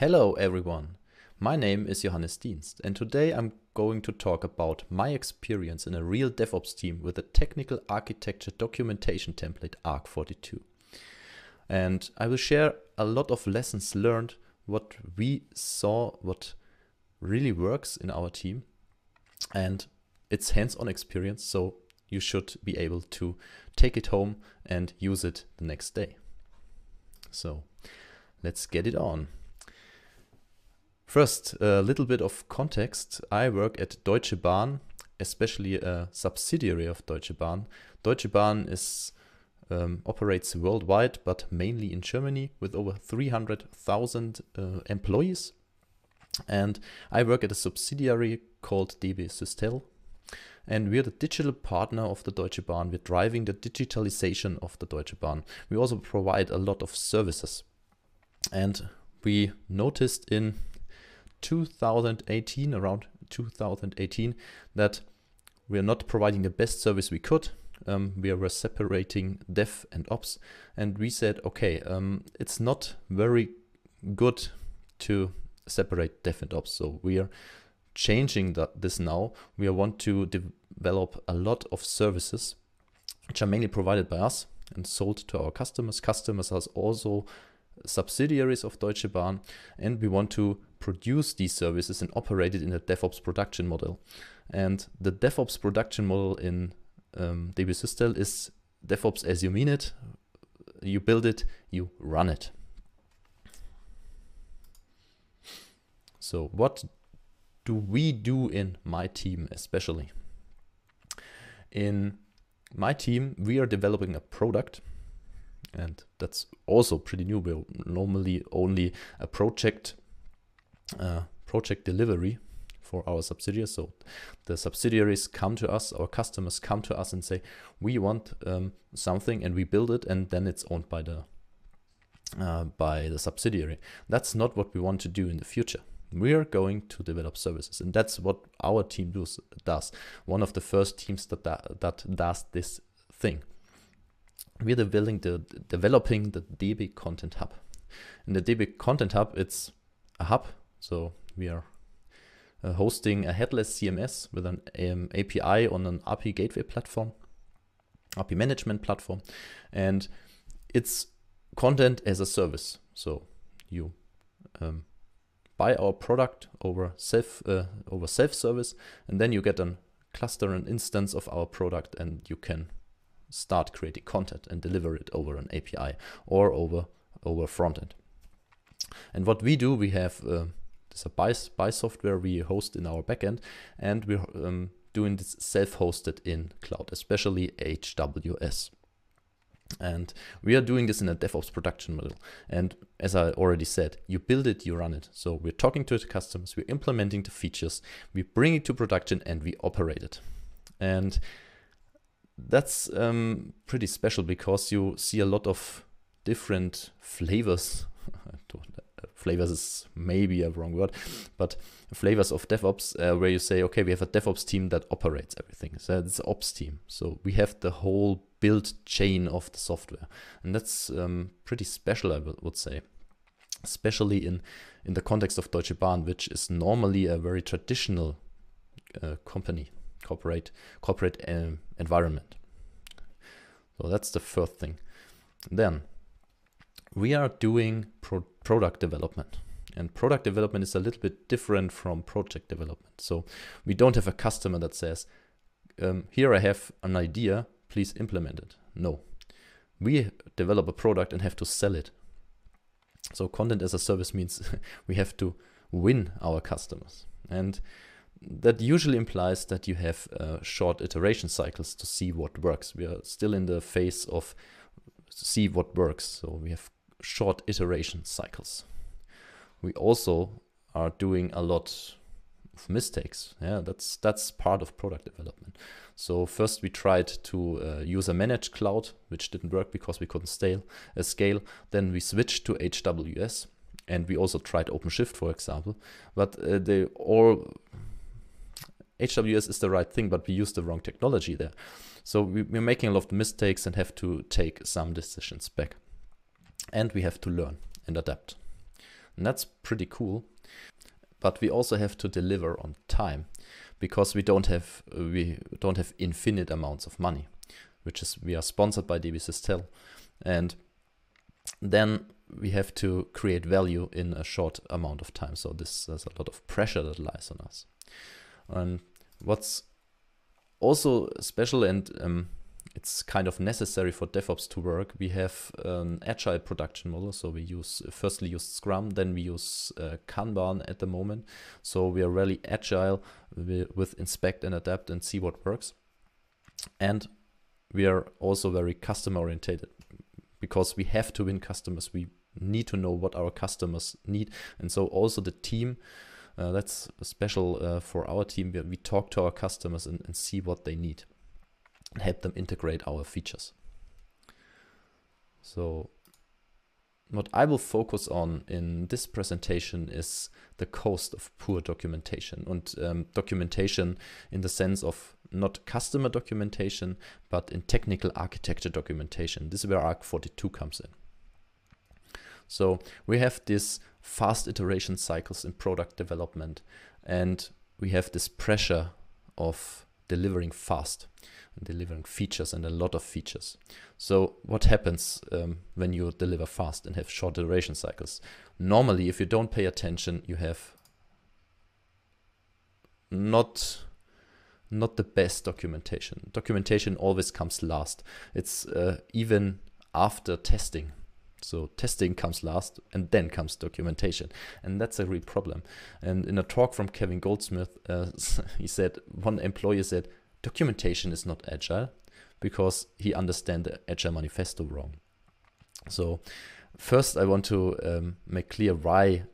Hello everyone! My name is Johannes Dienst and today I'm going to talk about my experience in a real DevOps team with the technical architecture documentation template ARC42. And I will share a lot of lessons learned, what we saw, what really works in our team. And it's hands-on experience, so you should be able to take it home and use it the next day. So let's get it on. First, a little bit of context. I work at Deutsche Bahn, especially a subsidiary of Deutsche Bahn. Deutsche Bahn is um, operates worldwide, but mainly in Germany, with over 300,000 uh, employees. And I work at a subsidiary called DB Systel. And we're the digital partner of the Deutsche Bahn. We're driving the digitalization of the Deutsche Bahn. We also provide a lot of services. And we noticed in 2018, around 2018, that we are not providing the best service we could. Um, we were separating dev and ops, and we said, okay, um, it's not very good to separate dev and ops. So we are changing that, this now. We want to develop a lot of services, which are mainly provided by us and sold to our customers. Customers are also subsidiaries of Deutsche Bahn, and we want to produce these services and operate it in a DevOps production model. And the DevOps production model in um, DB is DevOps as you mean it. You build it, you run it. So what do we do in my team especially? In my team, we are developing a product and that's also pretty new. We're normally only a project uh, project delivery for our subsidiaries. So the subsidiaries come to us, our customers come to us and say, we want um, something and we build it and then it's owned by the uh, by the subsidiary. That's not what we want to do in the future. We are going to develop services and that's what our team does. does. One of the first teams that, that, that does this thing. We're developing the, developing the DB Content Hub. In the DB Content Hub, it's a hub so we are uh, hosting a headless CMS with an um, API on an API gateway platform, API management platform, and it's content as a service. So you um, buy our product over self uh, over self service, and then you get a cluster and instance of our product, and you can start creating content and deliver it over an API or over over frontend. And what we do, we have uh, it's a buy, buy software we host in our backend, and we're um, doing this self-hosted in cloud, especially AWS. And we are doing this in a DevOps production model. And as I already said, you build it, you run it. So we're talking to the customers, we're implementing the features, we bring it to production and we operate it. And that's um, pretty special because you see a lot of different flavors. flavors is maybe a wrong word, but flavors of DevOps uh, where you say, okay, we have a DevOps team that operates everything. So it's an ops team. So we have the whole build chain of the software. And that's um, pretty special, I would say, especially in, in the context of Deutsche Bahn, which is normally a very traditional uh, company, corporate, corporate um, environment. So that's the first thing. Then we are doing pro product development. And product development is a little bit different from project development. So we don't have a customer that says, um, here I have an idea, please implement it. No. We develop a product and have to sell it. So content as a service means we have to win our customers. And that usually implies that you have uh, short iteration cycles to see what works. We are still in the phase of see what works. So we have short iteration cycles. We also are doing a lot of mistakes. Yeah, that's that's part of product development. So first we tried to uh, use a managed cloud, which didn't work because we couldn't scale. Uh, scale. Then we switched to HWS, and we also tried OpenShift, for example. But uh, they all HWS is the right thing, but we used the wrong technology there. So we, we're making a lot of mistakes and have to take some decisions back and we have to learn and adapt. And that's pretty cool. But we also have to deliver on time because we don't have we don't have infinite amounts of money, which is we are sponsored by DB Systel, and then we have to create value in a short amount of time. So this is a lot of pressure that lies on us. And what's also special and um, it's kind of necessary for DevOps to work. We have an um, agile production model, so we use firstly use Scrum, then we use uh, Kanban at the moment. So we are really agile with inspect and adapt and see what works. And we are also very customer oriented because we have to win customers. We need to know what our customers need, and so also the team. Uh, that's special uh, for our team. We, we talk to our customers and, and see what they need and help them integrate our features. So what I will focus on in this presentation is the cost of poor documentation and um, documentation in the sense of not customer documentation, but in technical architecture documentation. This is where ARC42 comes in. So we have these fast iteration cycles in product development and we have this pressure of delivering fast, and delivering features and a lot of features. So what happens um, when you deliver fast and have short duration cycles? Normally, if you don't pay attention, you have not not the best documentation. Documentation always comes last. It's uh, even after testing. So testing comes last and then comes documentation. And that's a real problem. And in a talk from Kevin Goldsmith, uh, he said, one employee said, documentation is not agile because he understands the agile manifesto wrong. So first I want to um, make clear why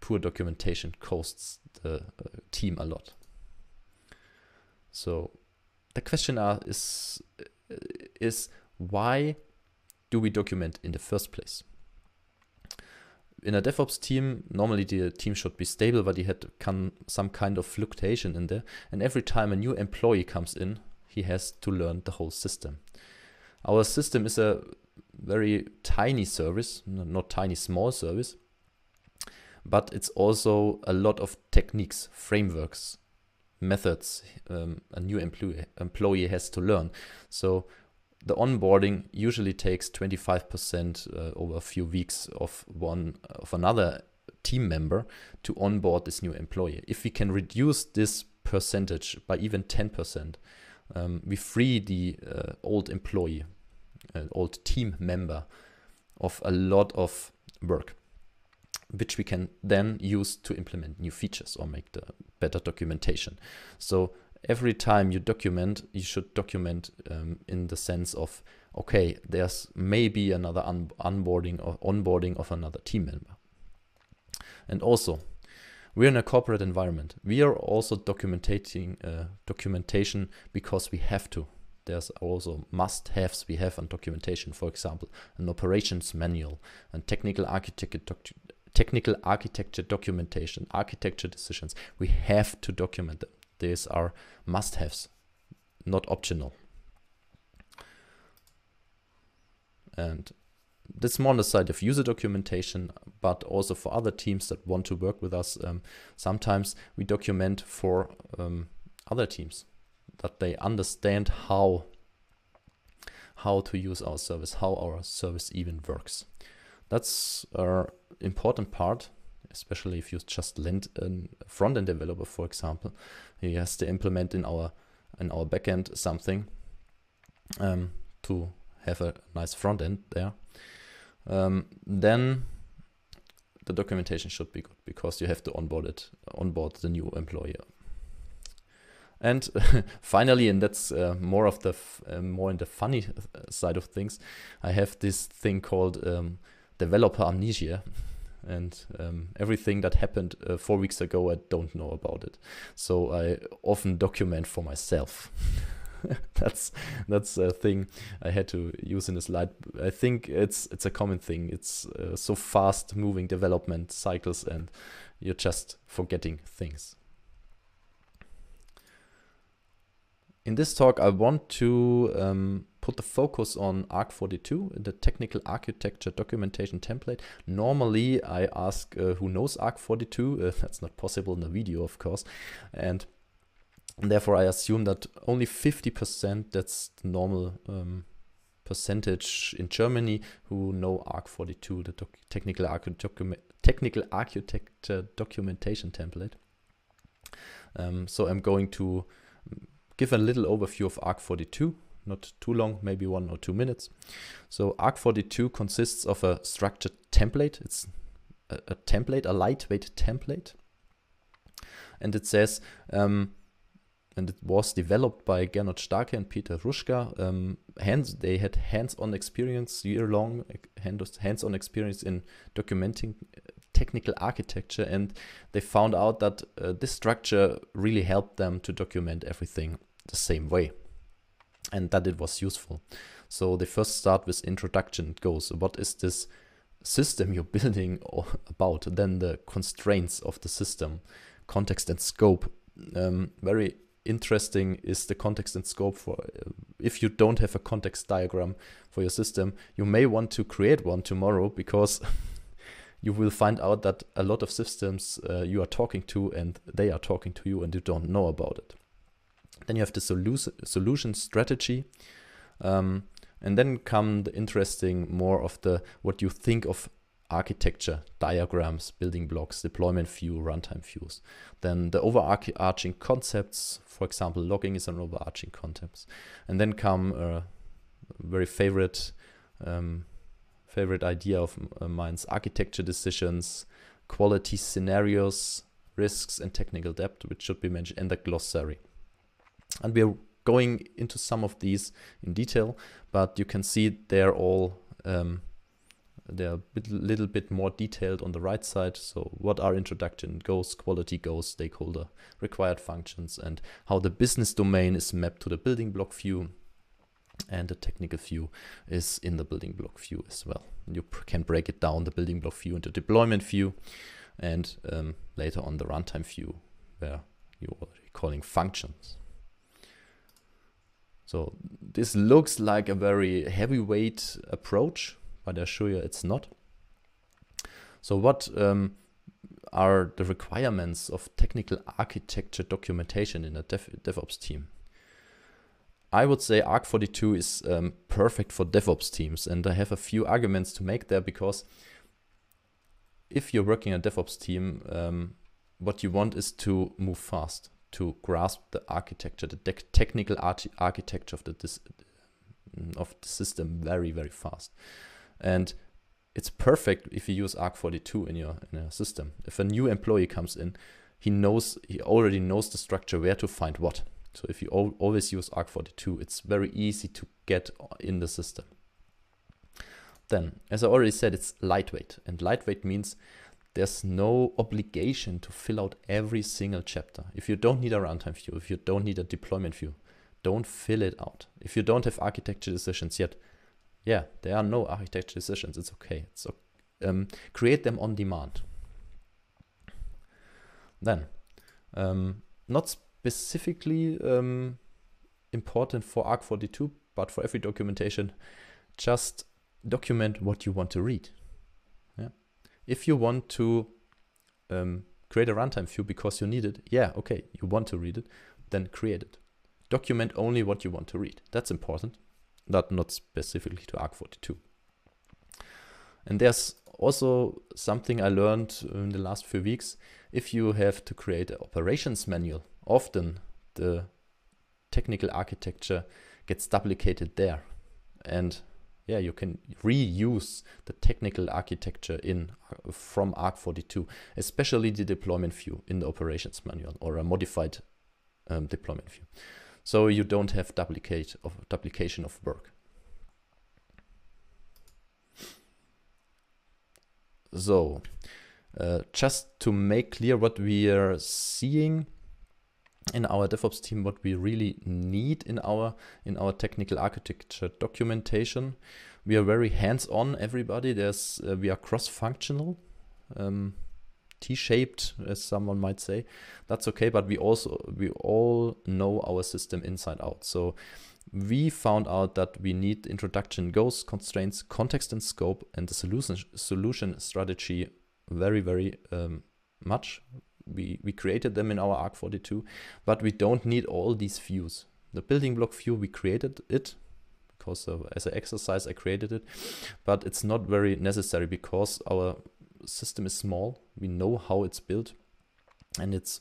poor documentation costs the uh, team a lot. So the question is, uh, is why do we document in the first place? In a DevOps team, normally the team should be stable, but he had some kind of fluctuation in there. And every time a new employee comes in, he has to learn the whole system. Our system is a very tiny service, not tiny, small service, but it's also a lot of techniques, frameworks, methods um, a new employee, employee has to learn. So the onboarding usually takes 25% uh, over a few weeks of one of another team member to onboard this new employee. If we can reduce this percentage by even 10%, um, we free the uh, old employee, uh, old team member of a lot of work, which we can then use to implement new features or make the better documentation. So every time you document, you should document um, in the sense of, okay, there's maybe another un onboarding or onboarding of another team member. And also, we're in a corporate environment. We are also documenting uh, documentation because we have to. There's also must-haves we have on documentation. For example, an operations manual, and technical architecture technical architecture documentation, architecture decisions. We have to document them. These are must-haves, not optional. And this more on the side of user documentation, but also for other teams that want to work with us. Um, sometimes we document for um, other teams that they understand how how to use our service, how our service even works. That's an uh, important part especially if you just lend a front-end developer, for example, he has to implement in our in our backend something um, to have a nice front end there, um, then the documentation should be good because you have to onboard it, onboard the new employer. And finally, and that's uh, more of the uh, more in the funny uh, side of things, I have this thing called um, developer amnesia. and um, everything that happened uh, four weeks ago, I don't know about it. So I often document for myself. that's that's a thing I had to use in this slide. I think it's it's a common thing. It's uh, so fast moving development cycles, and you're just forgetting things. In this talk, I want to um, put the focus on ARC42, the technical architecture documentation template. Normally I ask uh, who knows ARC42, uh, that's not possible in the video of course, and therefore I assume that only 50% that's the normal um, percentage in Germany who know ARC42, the technical, docu technical architecture documentation template. Um, so I'm going to um, give a little overview of ARC42 not too long, maybe one or two minutes. So ARC42 consists of a structured template. It's a, a template, a lightweight template. And it says, um, and it was developed by Gernot Starke and Peter Ruschka. Um, hands, they had hands-on experience, year-long hands-on experience in documenting uh, technical architecture, and they found out that uh, this structure really helped them to document everything the same way and that it was useful. So they first start with introduction. It goes, what is this system you're building about? Then the constraints of the system, context and scope. Um, very interesting is the context and scope for uh, if you don't have a context diagram for your system you may want to create one tomorrow because you will find out that a lot of systems uh, you are talking to and they are talking to you and you don't know about it then you have the solution strategy. Um, and then come the interesting more of the what you think of architecture, diagrams, building blocks, deployment view, runtime views. Then the overarching concepts, for example, logging is an overarching concept. And then come a very favorite um, favorite idea of uh, mine's architecture decisions, quality scenarios, risks and technical debt, which should be mentioned, in the glossary. And we're going into some of these in detail, but you can see they're all um, they're a bit, little bit more detailed on the right side. So what are introduction goals, quality goals, stakeholder required functions, and how the business domain is mapped to the building block view. And the technical view is in the building block view as well. You can break it down, the building block view into deployment view and um, later on the runtime view where you're calling functions. So this looks like a very heavyweight approach, but I assure you it's not. So what um, are the requirements of technical architecture documentation in a dev DevOps team? I would say Arc42 is um, perfect for DevOps teams, and I have a few arguments to make there because if you're working a DevOps team, um, what you want is to move fast to grasp the architecture, the technical architecture of the mm, of the system very very fast, and it's perfect if you use Arc42 in your in your system. If a new employee comes in, he knows he already knows the structure where to find what. So if you always use Arc42, it's very easy to get in the system. Then, as I already said, it's lightweight, and lightweight means there's no obligation to fill out every single chapter. If you don't need a runtime view, if you don't need a deployment view, don't fill it out. If you don't have architecture decisions yet, yeah, there are no architecture decisions. It's okay. So um, create them on demand. Then, um, not specifically um, important for ARC42, but for every documentation, just document what you want to read if you want to um, create a runtime view because you need it, yeah, okay, you want to read it, then create it. Document only what you want to read. That's important, not, not specifically to ARC42. And there's also something I learned in the last few weeks. If you have to create an operations manual, often the technical architecture gets duplicated there. And yeah, you can reuse the technical architecture in uh, from ARC42, especially the deployment view in the operations manual or a modified um, deployment view. So you don't have duplicate of duplication of work. So uh, just to make clear what we are seeing, in our DevOps team what we really need in our in our technical architecture documentation. We are very hands-on, everybody. There's uh, we are cross-functional, um, T-shaped, as someone might say. That's okay, but we also we all know our system inside out. So we found out that we need introduction goals, constraints, context and scope, and the solution solution strategy very very um, much we, we created them in our ARC42, but we don't need all these views. The building block view, we created it because as an exercise I created it, but it's not very necessary because our system is small. We know how it's built and it's,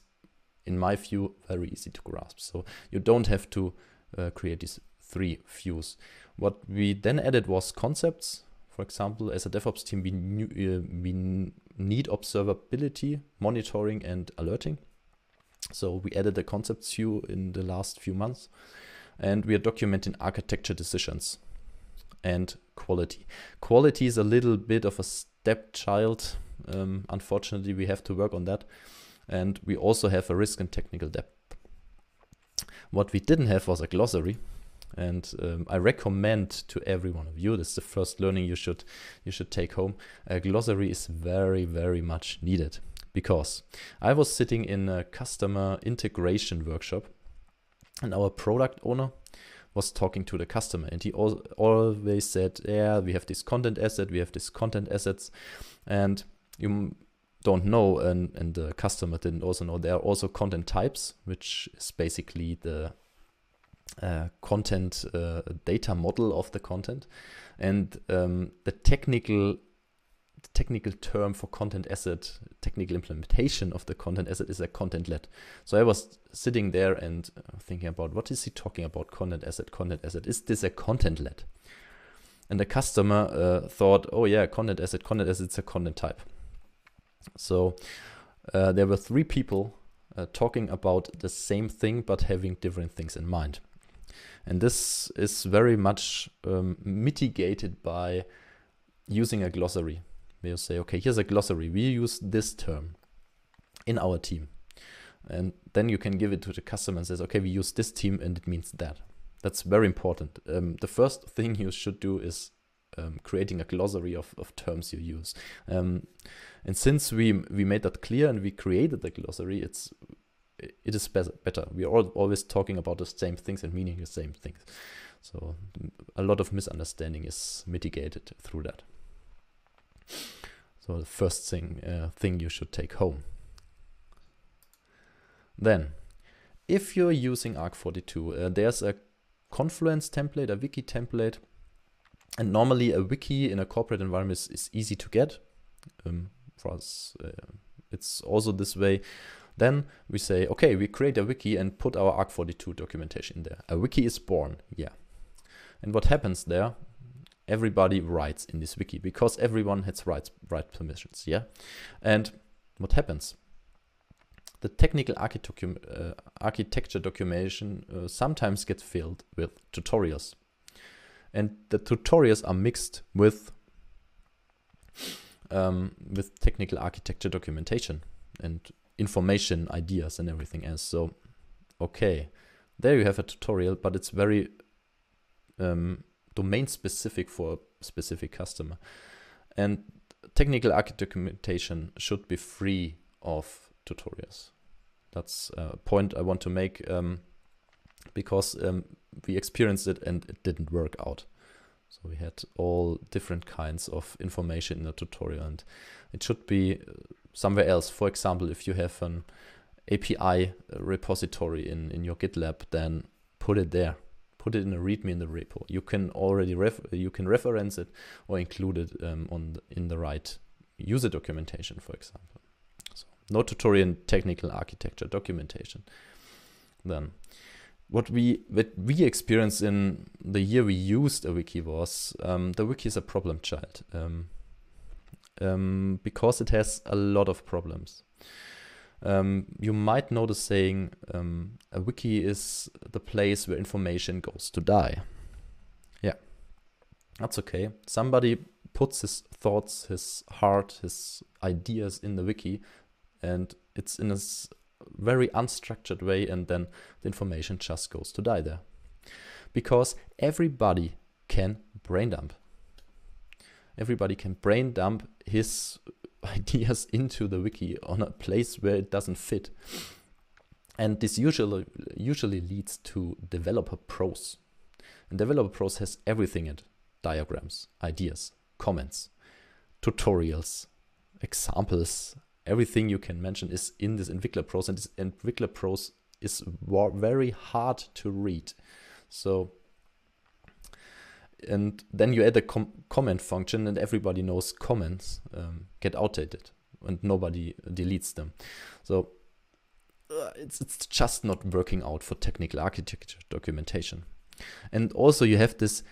in my view, very easy to grasp. So you don't have to uh, create these three views. What we then added was concepts for example, as a DevOps team, we, uh, we need observability, monitoring, and alerting. So we added the concepts view in the last few months, and we are documenting architecture decisions and quality. Quality is a little bit of a stepchild. Um, unfortunately, we have to work on that. And we also have a risk and technical debt. What we didn't have was a glossary and um, I recommend to every one of you. This is the first learning you should you should take home. A uh, glossary is very very much needed because I was sitting in a customer integration workshop, and our product owner was talking to the customer, and he al always said, "Yeah, we have this content asset, we have this content assets," and you don't know and, and the customer didn't also know there are also content types which is basically the uh, content uh, data model of the content and um, the technical the technical term for content asset technical implementation of the content asset is a content led so i was sitting there and uh, thinking about what is he talking about content asset content asset is this a content led and the customer uh, thought oh yeah content asset content asset is a content type so uh, there were three people uh, talking about the same thing but having different things in mind and this is very much um, mitigated by using a glossary. Where you say, okay, here's a glossary. We use this term in our team. And then you can give it to the customer and says, okay, we use this team and it means that. That's very important. Um, the first thing you should do is um, creating a glossary of, of terms you use. Um, and since we we made that clear and we created the glossary, it's it is better. We are always talking about the same things and meaning the same things. So a lot of misunderstanding is mitigated through that. So the first thing uh, thing you should take home. Then, if you're using ARC42, uh, there's a Confluence template, a wiki template, and normally a wiki in a corporate environment is, is easy to get. Um, for us, uh, it's also this way then we say, okay, we create a wiki and put our ARC42 documentation in there. A wiki is born, yeah. And what happens there, everybody writes in this wiki because everyone has write write permissions, yeah. And what happens? The technical uh, architecture documentation uh, sometimes gets filled with tutorials. And the tutorials are mixed with um, with technical architecture documentation. And information, ideas, and everything else. So, okay, there you have a tutorial, but it's very um, domain specific for a specific customer. And technical architect documentation should be free of tutorials. That's a point I want to make um, because um, we experienced it and it didn't work out. So we had all different kinds of information in the tutorial and it should be uh, somewhere else. For example, if you have an API repository in, in your GitLab, then put it there. Put it in a README in the repo. You can already ref you can reference it or include it um, on the, in the right user documentation, for example. So no tutorial technical architecture documentation. Then what we what we experienced in the year we used a wiki was um, the wiki is a problem child. Um, um, because it has a lot of problems. Um, you might know the saying um, a wiki is the place where information goes to die. Yeah, that's okay. Somebody puts his thoughts, his heart, his ideas in the wiki, and it's in a very unstructured way, and then the information just goes to die there. Because everybody can brain dump everybody can brain dump his ideas into the wiki on a place where it doesn't fit. And this usually usually leads to developer pros. And developer pros has everything in Diagrams, ideas, comments, tutorials, examples, everything you can mention is in this Entwickler pros and this Entwickler pros is very hard to read. So and then you add a com comment function and everybody knows comments um, get outdated and nobody uh, deletes them so uh, it's, it's just not working out for technical architecture documentation and also you have this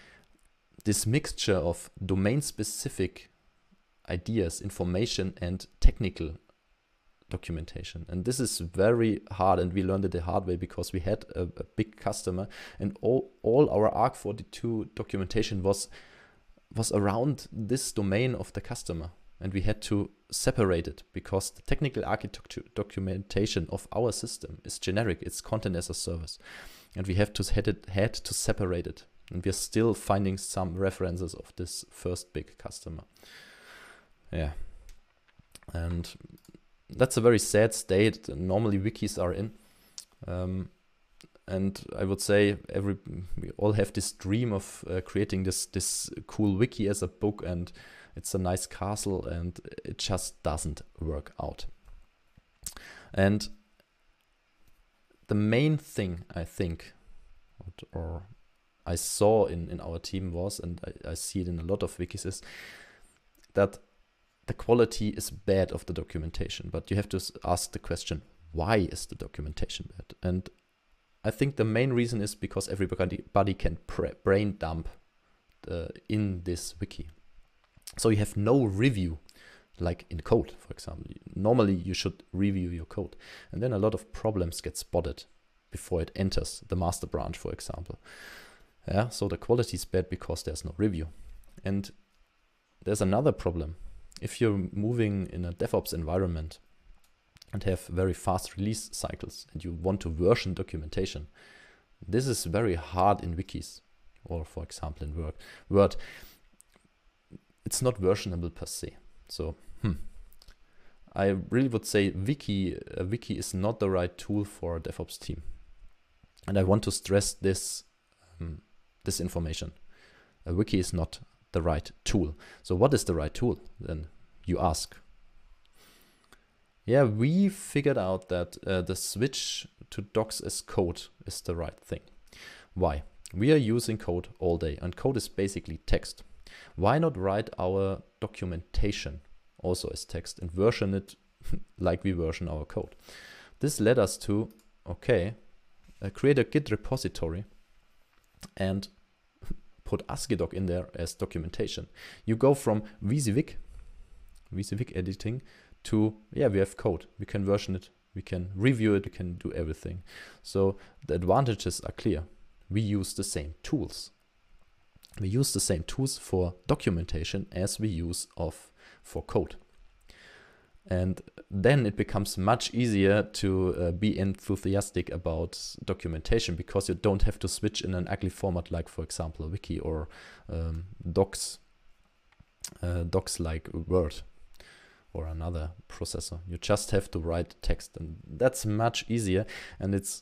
this mixture of domain specific ideas information and technical documentation. And this is very hard and we learned it the hard way because we had a, a big customer and all, all our ARC 42 documentation was was around this domain of the customer and we had to separate it because the technical architecture documentation of our system is generic it's content as a service and we have to had it had to separate it and we're still finding some references of this first big customer yeah and that's a very sad state normally wikis are in. Um, and I would say every we all have this dream of uh, creating this this cool wiki as a book, and it's a nice castle, and it just doesn't work out. And the main thing I think, or I saw in in our team was, and I, I see it in a lot of wikis, is that the quality is bad of the documentation, but you have to ask the question, why is the documentation bad? And I think the main reason is because everybody can brain dump uh, in this wiki. So you have no review, like in code, for example. Normally you should review your code. And then a lot of problems get spotted before it enters the master branch, for example. Yeah, so the quality is bad because there's no review. And there's another problem if you're moving in a DevOps environment and have very fast release cycles and you want to version documentation, this is very hard in wikis or for example in Word. Word. It's not versionable per se. So hmm. I really would say wiki a wiki is not the right tool for a DevOps team. And I want to stress this um, this information. A wiki is not the right tool. So what is the right tool then you ask? Yeah, we figured out that uh, the switch to docs as code is the right thing. Why? We are using code all day and code is basically text. Why not write our documentation also as text and version it like we version our code? This led us to, okay, uh, create a Git repository and put ASCII-doc in there as documentation. You go from VisiVic, VisiVic editing to, yeah, we have code. We can version it, we can review it, we can do everything. So the advantages are clear. We use the same tools. We use the same tools for documentation as we use of for code. And then it becomes much easier to uh, be enthusiastic about documentation because you don't have to switch in an ugly format like, for example, a wiki or um, docs, uh, docs like Word or another processor. You just have to write text and that's much easier. And it's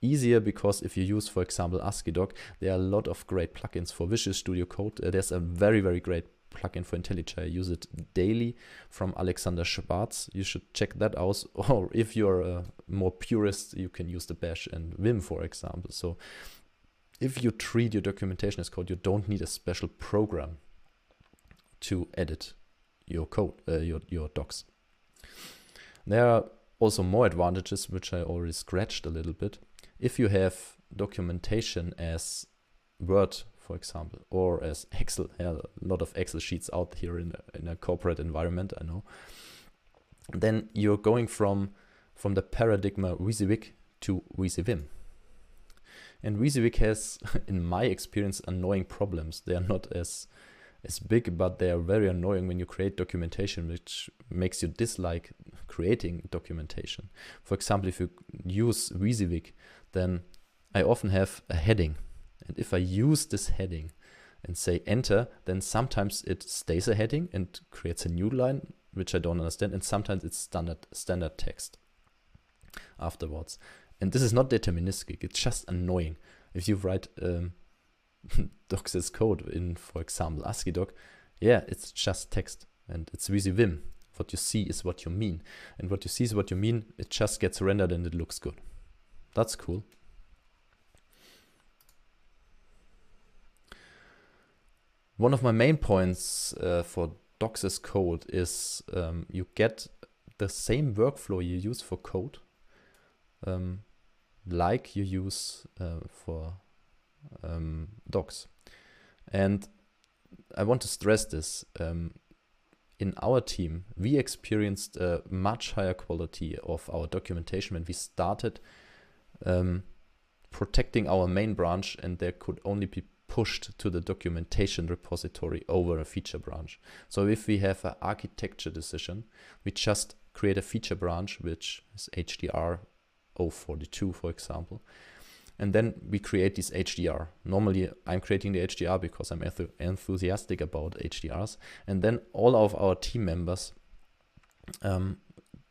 easier because if you use, for example, ASCII doc, there are a lot of great plugins for Visual Studio Code. Uh, there's a very, very great plugin for IntelliJ. I use it daily from Alexander Schwartz. You should check that out. Or if you're a more purist, you can use the Bash and Vim, for example. So if you treat your documentation as code, you don't need a special program to edit your code, uh, your, your docs. There are also more advantages, which I already scratched a little bit. If you have documentation as Word for example, or as Excel. a lot of Excel sheets out here in a, in a corporate environment, I know. Then you're going from from the paradigm WYSIWYG to WYSIWYM. And WYSIWYG has, in my experience, annoying problems. They are not as as big, but they are very annoying when you create documentation, which makes you dislike creating documentation. For example, if you use WYSIWYG, then I often have a heading and if I use this heading and say enter, then sometimes it stays a heading and creates a new line, which I don't understand. And sometimes it's standard, standard text afterwards. And this is not deterministic. It's just annoying. If you write um, code in, for example, ASCII doc, yeah, it's just text and it's really vim. What you see is what you mean. And what you see is what you mean. It just gets rendered and it looks good. That's cool. one of my main points uh, for as code is um, you get the same workflow you use for code, um, like you use uh, for um, docs. And I want to stress this. Um, in our team, we experienced a much higher quality of our documentation when we started um, protecting our main branch and there could only be pushed to the documentation repository over a feature branch. So if we have an architecture decision, we just create a feature branch, which is HDR 042, for example. And then we create this HDR. Normally, I'm creating the HDR because I'm enth enthusiastic about HDRs. And then all of our team members um,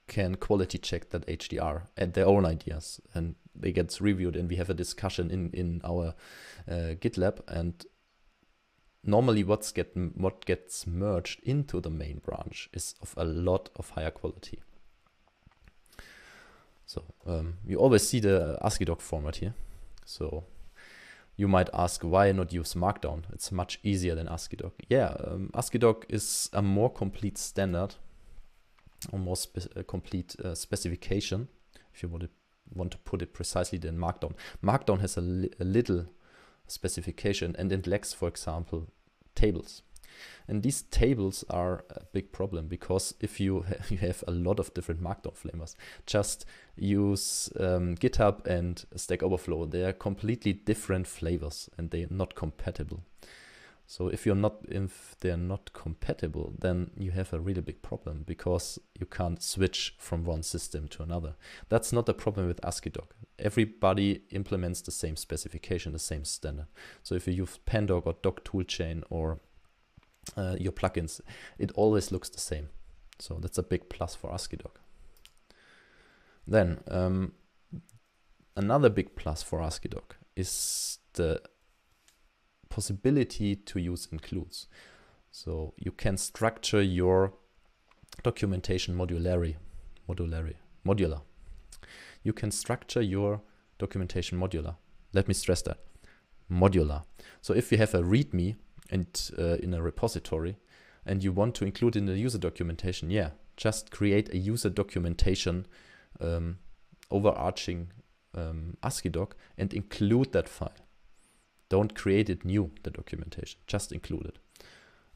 can quality check that HDR at their own ideas, and they get reviewed, and we have a discussion in in our uh, GitLab. And normally, what's get what gets merged into the main branch is of a lot of higher quality. So um, you always see the ASCII doc format here. So you might ask why not use Markdown? It's much easier than ASCII doc. Yeah, um, ASCII doc is a more complete standard or more spe uh, complete uh, specification, if you want to, want to put it precisely, than Markdown. Markdown has a, li a little specification and it lacks, for example, tables. And these tables are a big problem because if you ha you have a lot of different Markdown flavors, just use um, GitHub and Stack Overflow. They are completely different flavors and they are not compatible. So if you're not, if they're not compatible, then you have a really big problem because you can't switch from one system to another. That's not the problem with ASCII Everybody implements the same specification, the same standard. So if you use Pandoc or Doc Toolchain or uh, your plugins, it always looks the same. So that's a big plus for ASCII Then um, another big plus for ASCII is the possibility to use includes. So you can structure your documentation modularly, modularly, modular. You can structure your documentation modular. Let me stress that, modular. So if you have a README and uh, in a repository and you want to include in the user documentation, yeah, just create a user documentation um, overarching um, ASCII doc and include that file. Don't create it new, the documentation, just include it.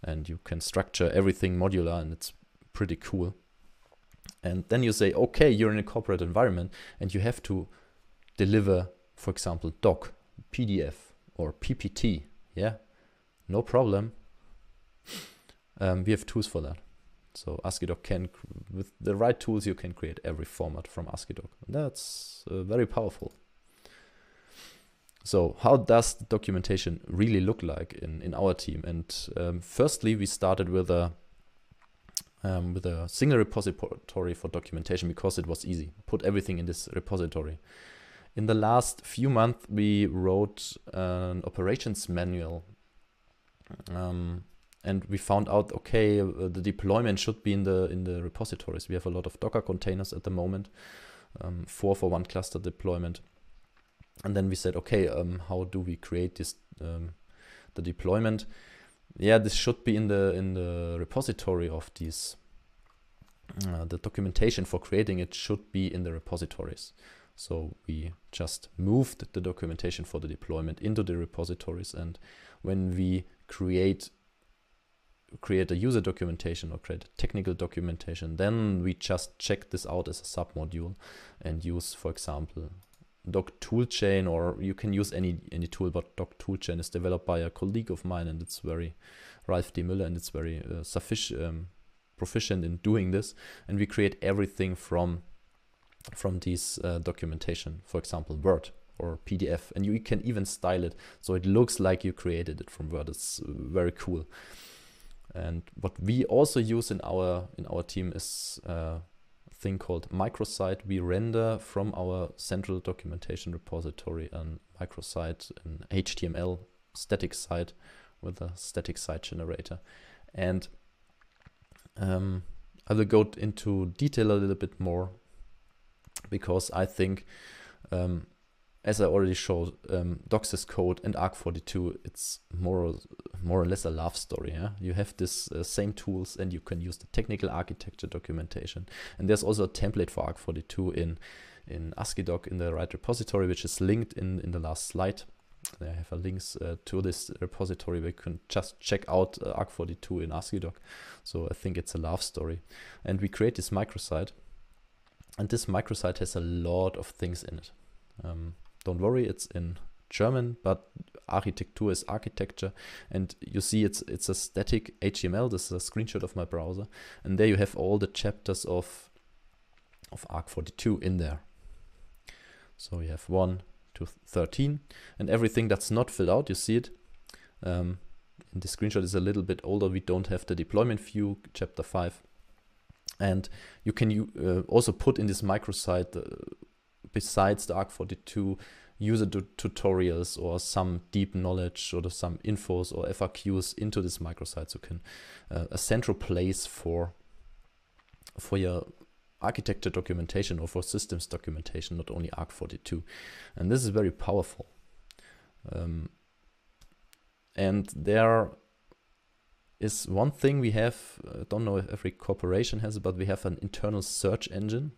And you can structure everything modular and it's pretty cool. And then you say, okay, you're in a corporate environment and you have to deliver, for example, doc, PDF or PPT. Yeah, no problem. Um, we have tools for that. So Asciidoc can, with the right tools, you can create every format from Asciidoc. That's uh, very powerful. So how does the documentation really look like in, in our team? And um, firstly, we started with a um, with a single repository for documentation because it was easy. Put everything in this repository. In the last few months, we wrote an operations manual. Um, and we found out, okay, uh, the deployment should be in the in the repositories. We have a lot of Docker containers at the moment, um, four for one cluster deployment. And then we said, okay, um, how do we create this um, the deployment? Yeah, this should be in the in the repository of these. Uh, the documentation for creating it should be in the repositories. So we just moved the documentation for the deployment into the repositories. And when we create create a user documentation or create a technical documentation, then we just check this out as a submodule and use, for example, Doc Toolchain, or you can use any any tool, but Doc Toolchain is developed by a colleague of mine, and it's very Ralph D. Müller, and it's very uh, sufficient, um, proficient in doing this. And we create everything from from these uh, documentation, for example, Word or PDF, and you can even style it so it looks like you created it from Word. It's uh, very cool. And what we also use in our in our team is uh, thing called microsite we render from our central documentation repository a microsite an HTML static site with a static site generator. And um, I will go into detail a little bit more because I think, um, as I already showed, um, DOCSIS code and ARC42, it's more more or less a love story. Yeah? You have this uh, same tools and you can use the technical architecture documentation. And there's also a template for ARC42 in, in ASCII doc in the right repository, which is linked in, in the last slide. I have a links uh, to this repository where you can just check out uh, ARC42 in ASCII doc. So I think it's a love story. And we create this microsite. And this microsite has a lot of things in it. Um, don't worry, it's in German, but architecture is architecture. And you see it's, it's a static HTML. This is a screenshot of my browser. And there you have all the chapters of, of ARC42 in there. So you have 1 to 13 and everything that's not filled out, you see it. Um, and the screenshot is a little bit older. We don't have the deployment view, chapter 5. And you can uh, also put in this microsite uh, besides the ARC42 user tutorials or some deep knowledge or some infos or FAQs into this microsite. So can uh, a central place for for your architecture documentation or for systems documentation, not only ARC42. And this is very powerful. Um, and there is one thing we have, I uh, don't know if every corporation has it, but we have an internal search engine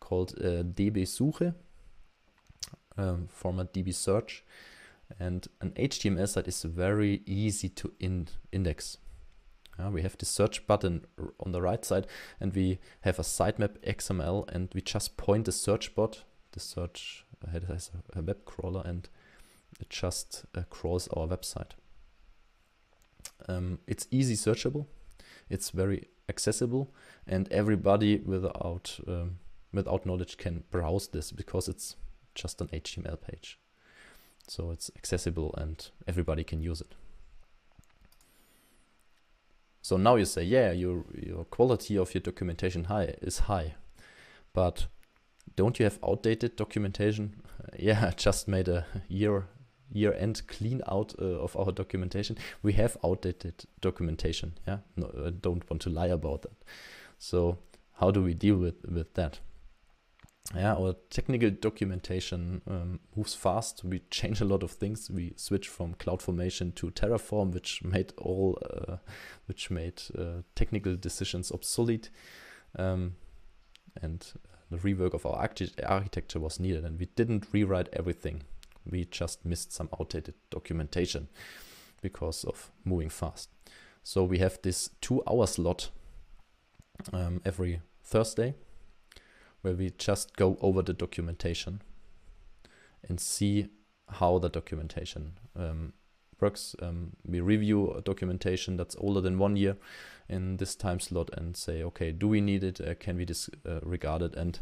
called uh, DB Suche um, format DB search. And an HTML site is very easy to in index. Uh, we have the search button on the right side and we have a sitemap XML and we just point the search bot, the search has a web crawler and it just uh, crawls our website. Um, it's easy searchable, it's very accessible and everybody without um, without knowledge can browse this because it's just an HTML page. So it's accessible and everybody can use it. So now you say, yeah, your, your quality of your documentation high is high, but don't you have outdated documentation? Yeah, I just made a year year end clean out uh, of our documentation. We have outdated documentation. Yeah, no, I don't want to lie about that. So how do we deal with with that? yeah, our technical documentation um, moves fast. We change a lot of things. We switch from CloudFormation to Terraform, which made all, uh, which made uh, technical decisions obsolete, um, and the rework of our architecture was needed. And we didn't rewrite everything. We just missed some outdated documentation because of moving fast. So we have this two-hour slot um, every Thursday where we just go over the documentation and see how the documentation um, works. Um, we review a documentation that's older than one year in this time slot and say, okay, do we need it? Uh, can we disregard uh, it? And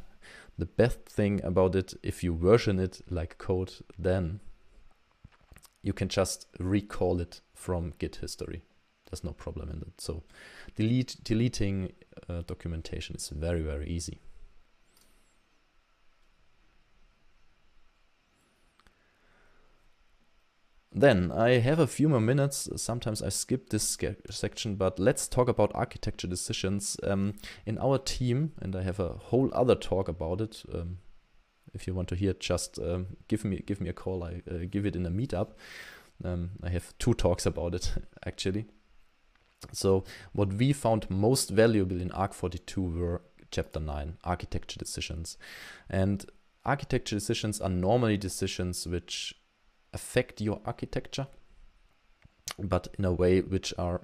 the best thing about it, if you version it like code, then you can just recall it from Git history. There's no problem in that. So delete, deleting uh, documentation is very, very easy. Then I have a few more minutes. Sometimes I skip this section, but let's talk about architecture decisions um, in our team. And I have a whole other talk about it. Um, if you want to hear, just um, give me give me a call. I uh, give it in a meetup. Um, I have two talks about it actually. So what we found most valuable in ARC42 were chapter 9 architecture decisions and architecture decisions are normally decisions which affect your architecture, but in a way which are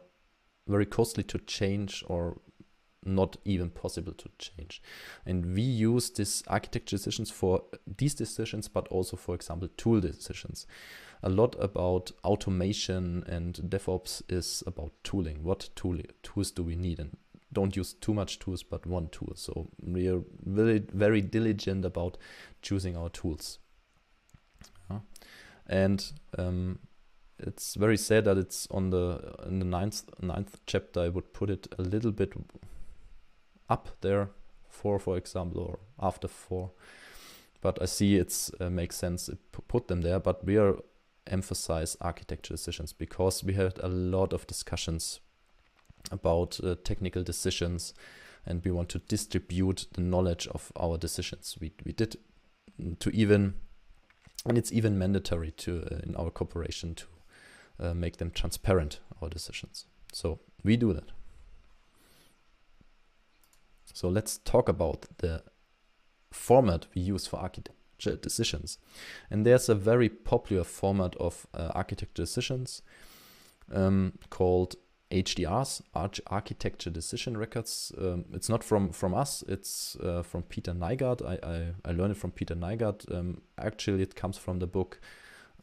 very costly to change or not even possible to change. And we use these architecture decisions for these decisions, but also, for example, tool decisions. A lot about automation and DevOps is about tooling. What tool, tools do we need? And don't use too much tools, but one tool. So we are really very diligent about choosing our tools and um, it's very sad that it's on the in the ninth ninth chapter. I would put it a little bit up there, four for example, or after four. But I see it's uh, makes sense to put them there. But we are emphasize architecture decisions because we had a lot of discussions about uh, technical decisions and we want to distribute the knowledge of our decisions we, we did mm, to even and it's even mandatory to uh, in our corporation to uh, make them transparent, our decisions. So we do that. So let's talk about the format we use for architecture decisions. And there's a very popular format of uh, architecture decisions um, called HDRs, Arch Architecture Decision Records. Um, it's not from from us. It's uh, from Peter Nygaard. I, I, I learned it from Peter Nygaard. Um, actually, it comes from the book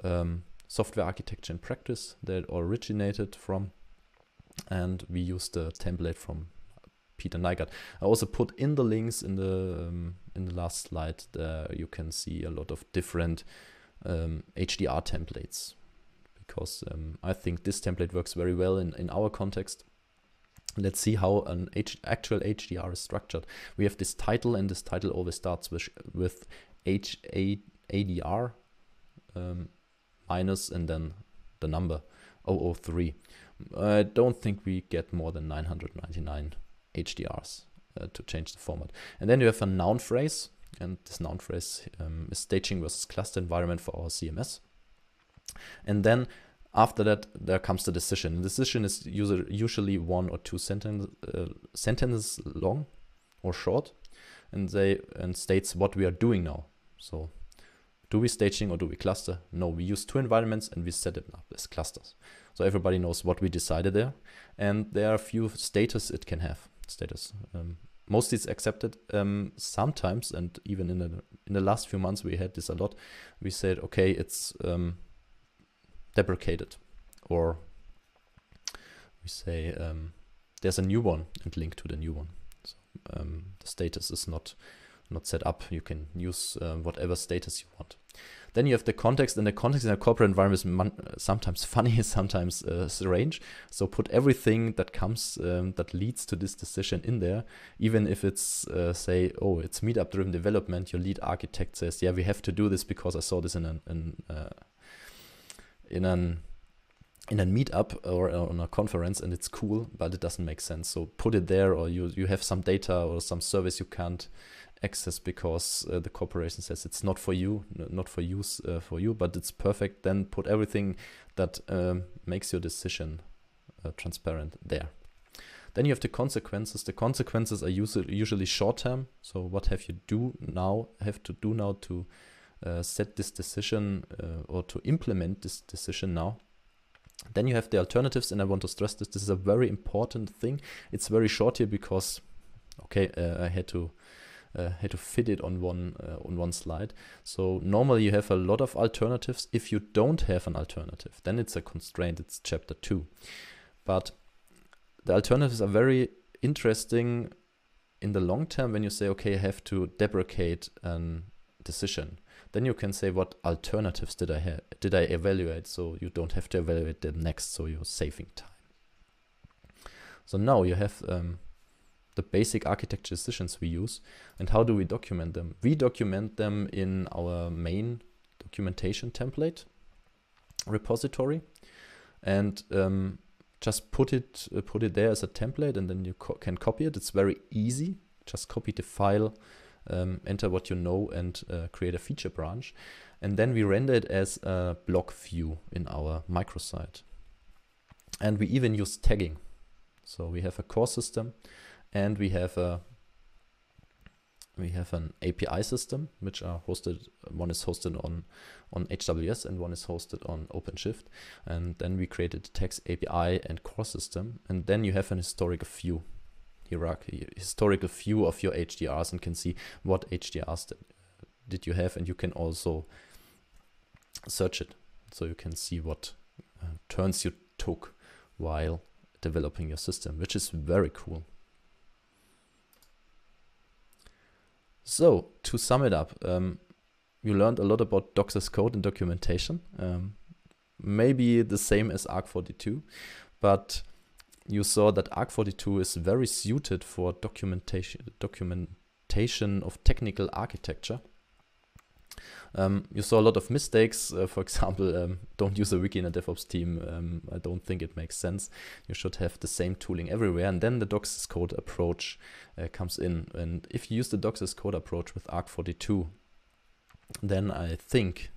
um, Software Architecture in Practice that originated from, and we used the template from Peter Nygaard. I also put in the links in the um, in the last slide. There you can see a lot of different um, HDR templates because um, I think this template works very well in, in our context. Let's see how an H actual HDR is structured. We have this title and this title always starts with, with H A ADR um, minus and then the number 003. I don't think we get more than 999 HDRs uh, to change the format. And then you have a noun phrase and this noun phrase um, is staging versus cluster environment for our CMS. And then after that, there comes the decision. The decision is usually one or two sentence, uh, sentences long or short, and they and states what we are doing now. So, do we staging or do we cluster? No, we use two environments and we set it up as clusters. So everybody knows what we decided there, and there are a few status it can have. Status. Um, mostly it's accepted. Um, sometimes, and even in the in the last few months, we had this a lot. We said, okay, it's um, deprecated or we say um, there's a new one and link to the new one. So, um, the status is not not set up. You can use uh, whatever status you want. Then you have the context, and the context in a corporate environment is sometimes funny, sometimes uh, strange. So put everything that comes um, that leads to this decision in there, even if it's uh, say, oh, it's meetup-driven development. Your lead architect says, yeah, we have to do this because I saw this in an, uh, in an in a meetup or on a conference and it's cool, but it doesn't make sense. So put it there, or you you have some data or some service you can't access because uh, the corporation says it's not for you, not for use uh, for you, but it's perfect. Then put everything that um, makes your decision uh, transparent there. Then you have the consequences. The consequences are usually short term. So what have you do now? Have to do now to uh, set this decision uh, or to implement this decision now then you have the alternatives and I want to stress this this is a very important thing it's very short here because okay uh, I had to uh, had to fit it on one uh, on one slide so normally you have a lot of alternatives if you don't have an alternative then it's a constraint it's chapter 2 but the alternatives are very interesting in the long term when you say okay I have to deprecate a decision then you can say what alternatives did I have, did I evaluate? So you don't have to evaluate them next. So you're saving time. So now you have um, the basic architecture decisions we use. And how do we document them? We document them in our main documentation template repository and um, just put it uh, put it there as a template and then you co can copy it. It's very easy. Just copy the file um, enter what you know and uh, create a feature branch. And then we render it as a block view in our microsite. And we even use tagging. So we have a core system and we have a we have an API system, which are hosted, one is hosted on, on AWS and one is hosted on OpenShift. And then we created the text API and core system. And then you have an historic view hierarchy, historical view of your HDRs and can see what HDRs did, uh, did you have. And you can also search it. So you can see what uh, turns you took while developing your system, which is very cool. So to sum it up, um, you learned a lot about Doxas code and documentation. Um, maybe the same as ARC42, but you saw that ARC42 is very suited for documentation, documentation of technical architecture. Um, you saw a lot of mistakes. Uh, for example, um, don't use a wiki in a DevOps team. Um, I don't think it makes sense. You should have the same tooling everywhere. And then the Docs code approach uh, comes in. And if you use the Docs code approach with ARC42, then I think,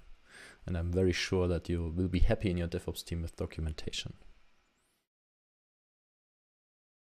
and I'm very sure that you will be happy in your DevOps team with documentation.